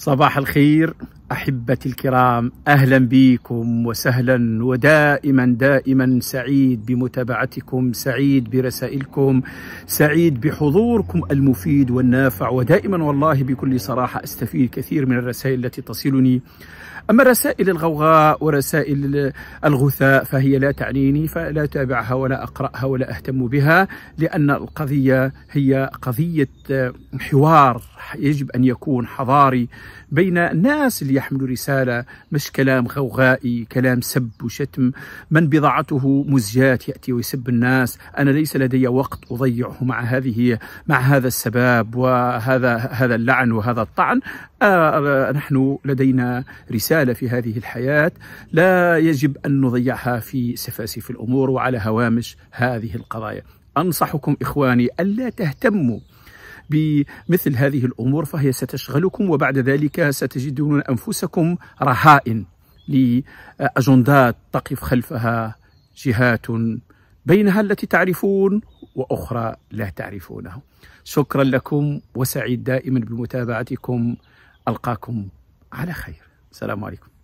صباح الخير احبتي الكرام اهلا بكم وسهلا ودائما دائما سعيد بمتابعتكم سعيد برسائلكم سعيد بحضوركم المفيد والنافع ودائما والله بكل صراحه استفيد كثير من الرسائل التي تصلني اما رسائل الغوغاء ورسائل الغثاء فهي لا تعنيني فلا اتابعها ولا اقراها ولا اهتم بها لان القضيه هي قضيه حوار يجب ان يكون حضاري بين الناس اللي يحمل رسالة مش كلام غوغائي كلام سب وشتم من بضاعته مزجات يأتي ويسب الناس أنا ليس لدي وقت أضيعه مع هذه مع هذا السباب وهذا هذا اللعن وهذا الطعن آه نحن لدينا رسالة في هذه الحياة لا يجب أن نضيعها في سفاسف الأمور وعلى هوامش هذه القضايا أنصحكم إخواني ألا تهتموا بمثل هذه الأمور فهي ستشغلكم وبعد ذلك ستجدون أنفسكم رهائن لأجندات تقف خلفها جهات بينها التي تعرفون وأخرى لا تعرفونها شكرا لكم وسعيد دائما بمتابعتكم ألقاكم على خير السلام عليكم